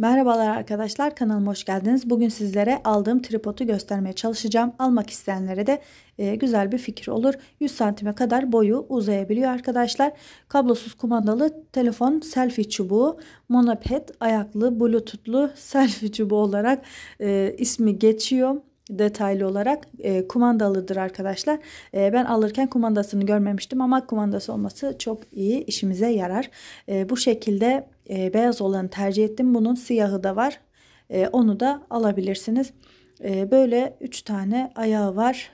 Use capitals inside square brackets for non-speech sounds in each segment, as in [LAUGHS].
Merhabalar arkadaşlar kanalıma hoş geldiniz. Bugün sizlere aldığım tripodu göstermeye çalışacağım. Almak isteyenlere de e, güzel bir fikir olur. 100 santime kadar boyu uzayabiliyor arkadaşlar. Kablosuz kumandalı telefon selfie çubuğu, monoped ayaklı bluetoothlu [LAUGHS] selfie çubuğu olarak e, ismi geçiyor detaylı olarak e, kumandalıdır arkadaşlar. E, ben alırken kumandasını görmemiştim ama kumandası olması çok iyi işimize yarar. E, bu şekilde e, beyaz olanı tercih ettim. Bunun siyahı da var. E, onu da alabilirsiniz. E, böyle 3 tane ayağı var.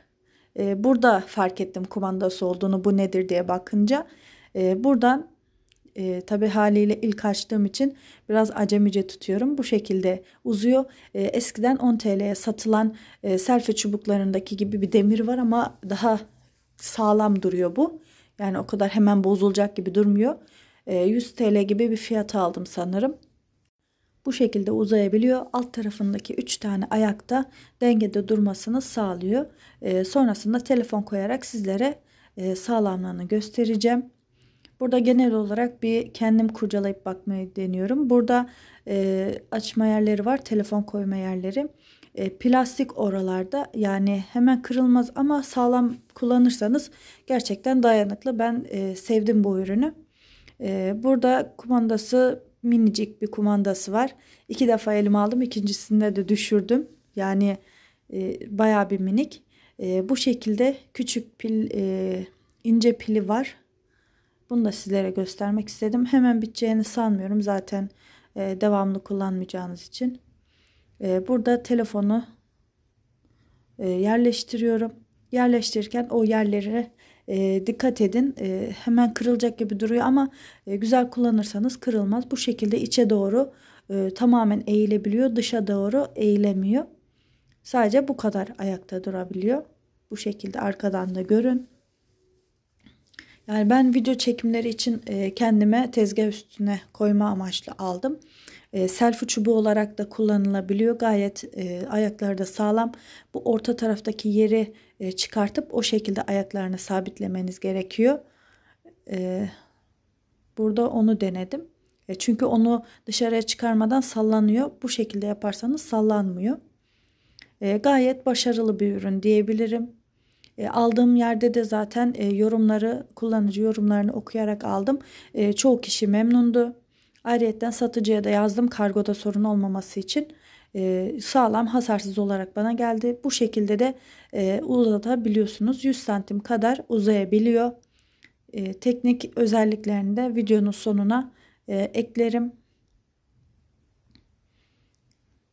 E, burada fark ettim kumandası olduğunu bu nedir diye bakınca. E, buradan e, tabii haliyle ilk açtığım için biraz acemice tutuyorum. Bu şekilde uzuyor. E, eskiden 10 TL'ye satılan e, selfie çubuklarındaki gibi bir demir var ama daha sağlam duruyor bu. Yani o kadar hemen bozulacak gibi durmuyor. E, ee, 100 TL gibi bir fiyata aldım sanırım. Bu şekilde uzayabiliyor. Alt tarafındaki 3 tane ayakta dengede durmasını sağlıyor. E, sonrasında telefon koyarak sizlere e, sağlamlığını göstereceğim. Burada genel olarak bir kendim kurcalayıp bakmayı deniyorum. Burada e, açma yerleri var. Telefon koyma yerleri. E, plastik oralarda yani hemen kırılmaz ama sağlam kullanırsanız gerçekten dayanıklı. Ben e, sevdim bu ürünü. E, burada kumandası minicik bir kumandası var. İki defa elime aldım. İkincisinde de düşürdüm. Yani e, bayağı bir minik. E, bu şekilde küçük pil e, ince pili var. Bunu da sizlere göstermek istedim. Hemen biteceğini sanmıyorum zaten e, devamlı kullanmayacağınız için. E, burada telefonu e, yerleştiriyorum. Yerleştirirken o yerlere e, dikkat edin. E, hemen kırılacak gibi duruyor ama e, güzel kullanırsanız kırılmaz. Bu şekilde içe doğru e, tamamen eğilebiliyor. Dışa doğru eğilemiyor. Sadece bu kadar ayakta durabiliyor. Bu şekilde arkadan da görün. Yani ben video çekimleri için e, kendime tezgah üstüne koyma amaçlı aldım. E, selfie çubuğu olarak da kullanılabiliyor. Gayet e, ayakları da sağlam. Bu orta taraftaki yeri e, çıkartıp o şekilde ayaklarını sabitlemeniz gerekiyor. E, burada onu denedim. çünkü onu dışarıya çıkarmadan sallanıyor. Bu şekilde yaparsanız sallanmıyor. gayet başarılı bir ürün diyebilirim. E, aldığım yerde de zaten e, yorumları kullanıcı yorumlarını okuyarak aldım. E, çoğu kişi memnundu. Ayrıca satıcıya da yazdım kargoda sorun olmaması için e, sağlam hasarsız olarak bana geldi. Bu şekilde de e, uzatabiliyorsunuz. 100 santim kadar uzayabiliyor. teknik özelliklerini de videonun sonuna eklerim.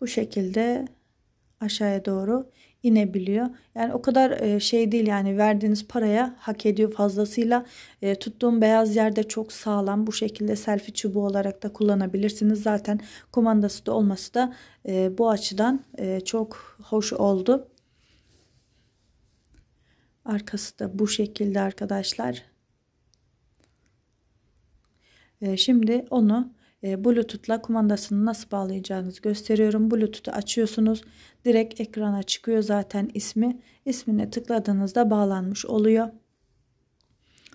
Bu şekilde aşağıya doğru inebiliyor. Yani o kadar e, şey değil yani verdiğiniz paraya hak ediyor fazlasıyla. E, tuttuğum beyaz yerde çok sağlam. Bu şekilde selfie çubuğu olarak da kullanabilirsiniz. Zaten kumandası da olması da e, bu açıdan çok hoş oldu. Arkası da bu şekilde arkadaşlar. Şimdi onu e, Bluetooth'la kumandasını nasıl bağlayacağınızı gösteriyorum. Bluetooth'u açıyorsunuz. Direkt ekrana çıkıyor zaten ismi. İsmine tıkladığınızda bağlanmış oluyor.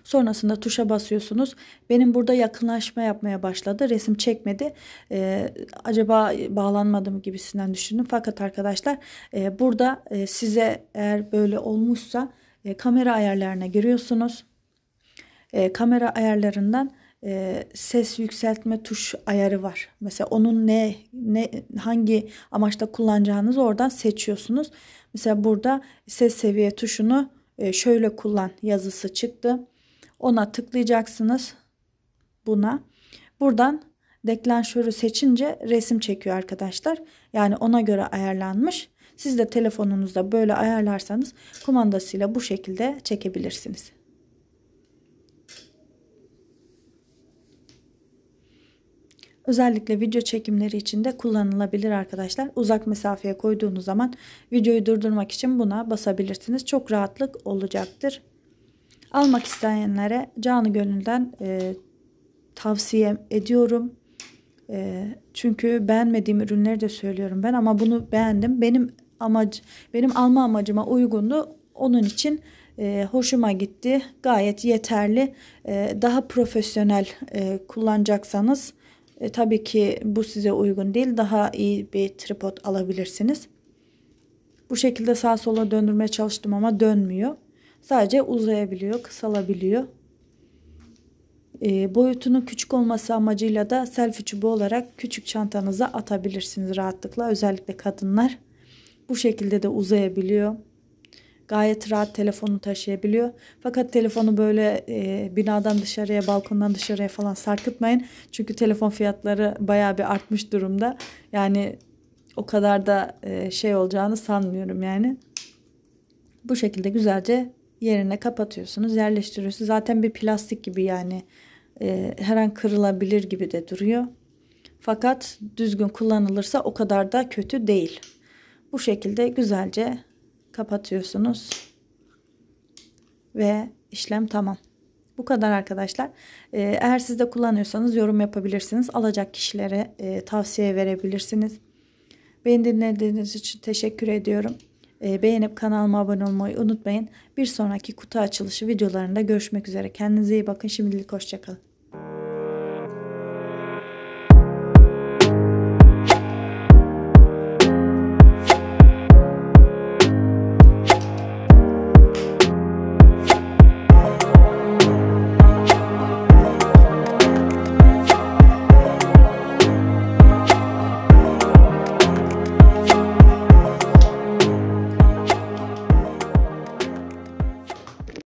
Sonrasında tuşa basıyorsunuz. Benim burada yakınlaşma yapmaya başladı. Resim çekmedi. Ee, acaba bağlanmadı mı gibisinden düşündüm. Fakat arkadaşlar e, burada e, size eğer böyle olmuşsa e, kamera ayarlarına giriyorsunuz. E, kamera ayarlarından e, ses yükseltme tuş ayarı var. Mesela onun ne ne hangi amaçta kullanacağınız oradan seçiyorsunuz. Mesela burada ses seviye tuşunu e, şöyle kullan yazısı çıktı. Ona tıklayacaksınız. Buna. Buradan deklanşörü seçince resim çekiyor arkadaşlar. Yani ona göre ayarlanmış. Siz de telefonunuzda böyle ayarlarsanız kumandasıyla bu şekilde çekebilirsiniz. Özellikle video çekimleri için de kullanılabilir arkadaşlar. Uzak mesafeye koyduğunuz zaman videoyu durdurmak için buna basabilirsiniz. Çok rahatlık olacaktır. Almak isteyenlere canı gönülden e, tavsiye ediyorum. E, çünkü beğenmediğim ürünleri de söylüyorum ben ama bunu beğendim. Benim amac benim alma amacıma uygundu. Onun için e, hoşuma gitti. Gayet yeterli. E, daha profesyonel e, kullanacaksanız e, tabii ki bu size uygun değil. Daha iyi bir tripod alabilirsiniz. Bu şekilde sağ sola döndürmeye çalıştım ama dönmüyor. Sadece uzayabiliyor, kısalabiliyor. E, boyutunun küçük olması amacıyla da selfie çubuğu olarak küçük çantanıza atabilirsiniz rahatlıkla. Özellikle kadınlar bu şekilde de uzayabiliyor gayet rahat telefonu taşıyabiliyor. Fakat telefonu böyle e, binadan dışarıya, balkondan dışarıya falan sarkıtmayın. Çünkü telefon fiyatları bayağı bir artmış durumda. Yani o kadar da e, şey olacağını sanmıyorum yani. Bu şekilde güzelce yerine kapatıyorsunuz, yerleştiriyorsunuz. Zaten bir plastik gibi yani e, her an kırılabilir gibi de duruyor. Fakat düzgün kullanılırsa o kadar da kötü değil. Bu şekilde güzelce kapatıyorsunuz. Ve işlem tamam. Bu kadar arkadaşlar. Ee, eğer siz de kullanıyorsanız yorum yapabilirsiniz. Alacak kişilere e, tavsiye verebilirsiniz. Beni dinlediğiniz için teşekkür ediyorum. E, beğenip kanalıma abone olmayı unutmayın. Bir sonraki kutu açılışı videolarında görüşmek üzere. Kendinize iyi bakın. Şimdilik hoşçakalın.